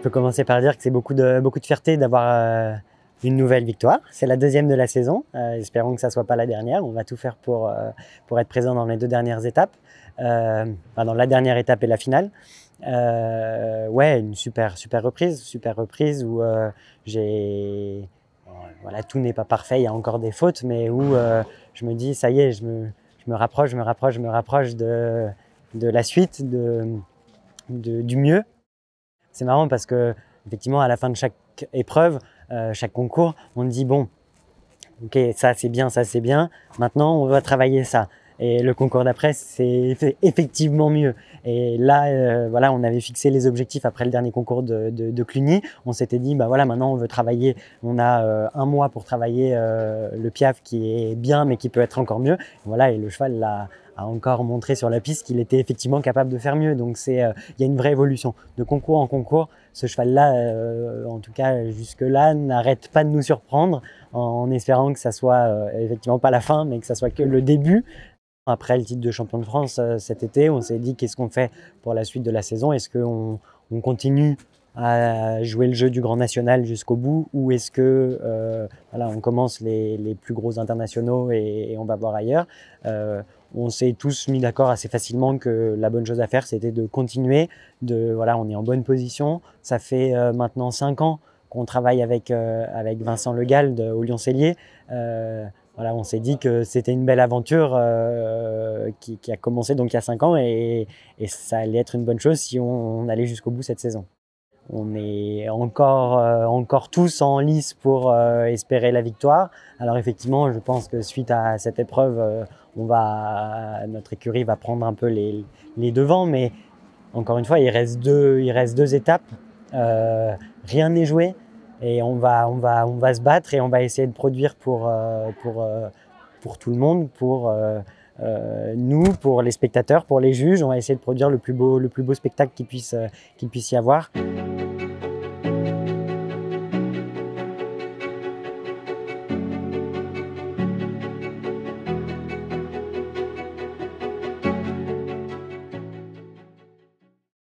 Je peux commencer par dire que c'est beaucoup de, beaucoup de fierté d'avoir euh, une nouvelle victoire. C'est la deuxième de la saison. Euh, espérons que ça ne soit pas la dernière. On va tout faire pour, euh, pour être présent dans les deux dernières étapes. enfin, dans la dernière étape et la finale. ouais, une super, super reprise. Super reprise où j'ai. Voilà, tout n'est pas parfait, il y a encore des fautes, mais où je me dis, ça y est, je me, je me rapproche, je me rapproche, je me rapproche de, de la suite, de, de du mieux. C'est marrant parce que, effectivement, à la fin de chaque épreuve, euh, chaque concours, on dit bon, ok, ça c'est bien, ça c'est bien, maintenant on va travailler ça. Et le concours d'après, c'est effectivement mieux. Et là, euh, voilà, on avait fixé les objectifs après le dernier concours de, Cluny. On s'était dit, bah voilà, maintenant on veut travailler. On a euh, un mois pour travailler le piaf qui est bien, mais qui peut être encore mieux. Voilà, et le cheval l'a encore montré sur la piste qu'il était effectivement capable de faire mieux. Donc c'est, euh, il y a une vraie évolution. De concours en concours, ce cheval-là, euh, en tout cas jusque-là, n'arrête pas de nous surprendre en, espérant que ça soit euh, effectivement pas la fin, mais que ça soit que le début. Après le titre de champion de France cet été, on s'est dit qu'est-ce qu'on fait pour la suite de la saison Est-ce qu'on continue à jouer le jeu du Grand National jusqu'au bout ou est-ce que euh, voilà, on commence les, les, plus gros internationaux et, on va voir ailleurs euh, On s'est tous mis d'accord assez facilement que la bonne chose à faire c'était de continuer, de voilà, on est en bonne position. Ça fait euh, maintenant 5 ans qu'on travaille avec, avec Vincent Legal de, au Lyon-Cellier. Voilà, on s'est dit que c'était une belle aventure qui, a commencé donc il y a 5 ans et, ça allait être une bonne chose si on allait jusqu'au bout cette saison on est encore, euh, encore tous en lice pour euh, espérer la victoire. Alors effectivement, je pense que suite à cette épreuve, euh, va, notre écurie va prendre un peu les, les, devants, mais encore une fois, il reste deux, il reste deux étapes. rien n'est joué et on va, on, va, on va se battre et on va essayer de produire pour, pour, pour tout le monde, pour nous, pour les spectateurs, pour les juges. On va essayer de produire le plus beau, le plus beau spectacle puisse, qu'il puisse y avoir.